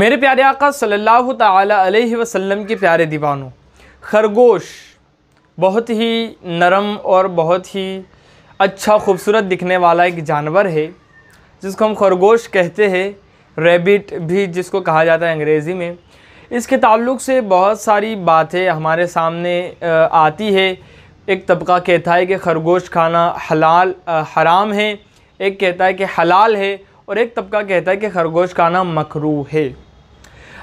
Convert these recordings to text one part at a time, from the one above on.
मेरे प्यारे आका सल्लल्लाहु अलैहि वसल्लम के प्यारे दीवानों खरगोश बहुत ही नरम और बहुत ही अच्छा खूबसूरत दिखने वाला एक जानवर है जिसको हम खरगोश कहते हैं रेबिट भी जिसको कहा जाता है अंग्रेज़ी में इसके ताल्लुक से बहुत सारी बातें हमारे सामने आती है एक तबका कहता है कि खरगोश खाना हलाल हराम है एक कहता है कि हलाल है और एक तबका कहता है कि खरगोश खाना मकरू है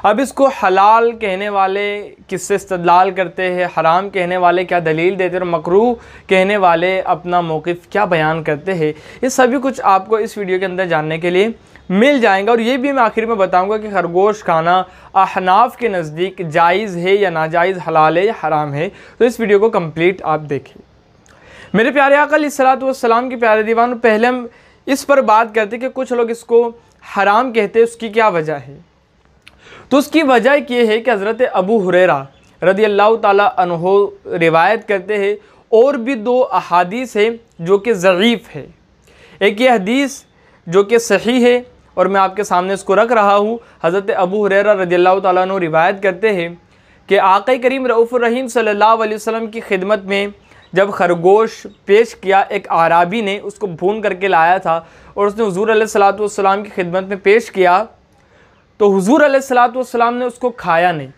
अब इसको हलाल कहने वाले किससे इस्तदलाल करते हैं हराम कहने वाले क्या दलील देते हैं और मकरू कहने वाले अपना मौक़ क्या बयान करते हैं ये सभी कुछ आपको इस वीडियो के अंदर जानने के लिए मिल जाएंगे और ये भी मैं आखिर में बताऊंगा कि खरगोश खाना अहनाफ के नज़दीक जायज़ है या नाजायज़ हलाल है या हराम है तो इस वीडियो को कम्प्लीट आप देखें मेरे प्यारे अकल इस सलात वसलाम के प्यारे दीवान पहले हम इस पर बात करते कि कुछ लोग इसको हराम कहते हैं उसकी क्या वजह है तो उसकी वजह ये है कि हज़रत अबू हुरेरा रदी अल्लाह तहो रिवायत करते हैं और भी दो अहादीस हैं जो कि ज़रीफ़ है एक ये हदीस जो कि सही है और मैं आपके सामने इसको रख रहा हूँ हज़रत अबू हुरेरा रदी अल्लाह तु रिवायत करते हैं कि आक़ करीम रऊफ़ रहीम सल्लल्लाहु अलैहि वसल्लम की खिदमत में जब खरगोश पेश किया एक आराबी ने उसको भून करके लाया था और उसने हजूर सलाम की खिदमत में पेश किया तो हजूर सलाम ने उसको खाया नहीं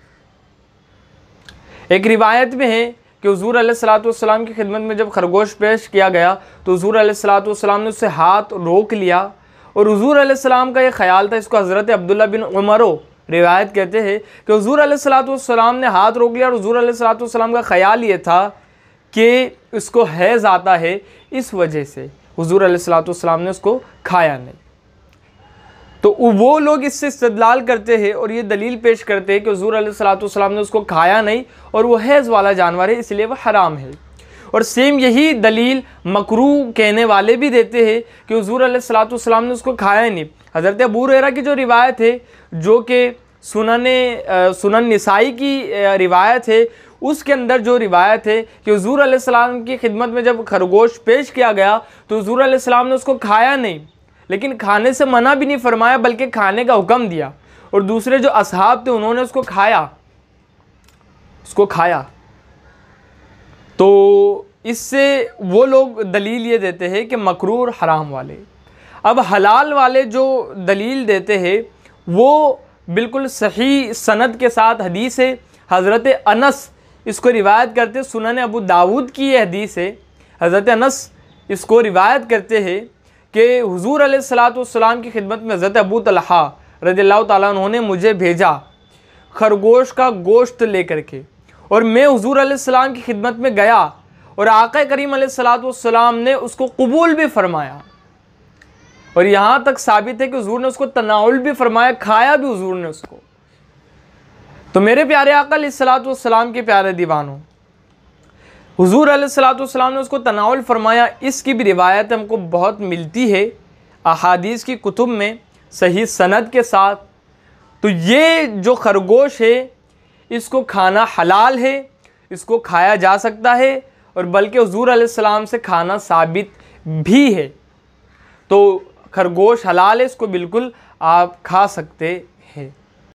एक रिवायत में है कि हजूर सलाम की खिदमत में जब खरगोश पेश किया गया तो हजूर सलाम ने उससे हाथ रोक लिया और हजूर सलाम का ये ख्याल था इसको हज़रत अब्दुल्ला बिन उमरो रिवायत कहते हैं कि हजूर सलाम ने हाथ रोक लिया और हजूर सलाम का ख्याल ये था कि उसको हैज़ आता है इस वजह से हजूर सलाम ने उसको खाया नहीं तो वो लोग इससे इस्तलाल करते हैं और ये दलील पेश करते हैं कि हजूर सलाम ने उसको खाया नहीं और वो हैज़ वाला जानवर है इसलिए वह हराम है और सेम यही दलील मकरू कहने वाले भी देते हैं कि हजूर सलाम ने उसको खाया नहीं हज़रत अबू रेरा की जो रिवायत है जो कि सुनने सुनन नसाई की रिवायत है उसके अंदर जो रिवायत है कि हजूर आसमाम की खिदमत में जब खरगोश पेश किया गया तो हजूर आसमाम ने उसको खाया नहीं लेकिन खाने से मना भी नहीं फरमाया बल्कि खाने का हुक्म दिया और दूसरे जो असहाब थे उन्होंने उसको खाया उसको खाया तो इससे वो लोग दलील ये देते हैं कि मकरूर हराम वाले अब हलाल वाले जो दलील देते हैं वो बिल्कुल सही सनद के साथ हदीस है हज़रत अनस इसको रिवायत करते सुनन अबू दाऊद की यह हदीस है हज़रत अनस इसको रिवायत करते हैं कि हुजूर सलाम की खिदमत में हज़रत अबू तलहा रजी अल्लाह तु मुझे भेजा खरगोश का गोश्त लेकर के और मैं हुजूर सलाम की खिदमत में गया और आका करीम सलाम ने उसको कबूल भी फरमाया और यहाँ तक साबित है कि हजूर ने उसको तनाउल भी फरमाया खाया भी हजूर ने उसको तो मेरे प्यारे अकल सलातम के प्यारे दीवानों हजूर सलातम ने उसको तनावल फरमाया इसकी भी रिवायत हमको बहुत मिलती है अहादीस की कुतुब में सही सनद के साथ तो ये जो खरगोश है इसको खाना हलाल है इसको खाया जा सकता है और बल्कि हजूर सलाम से खाना साबित भी है तो खरगोश हलाल है इसको बिल्कुल आप खा सकते हैं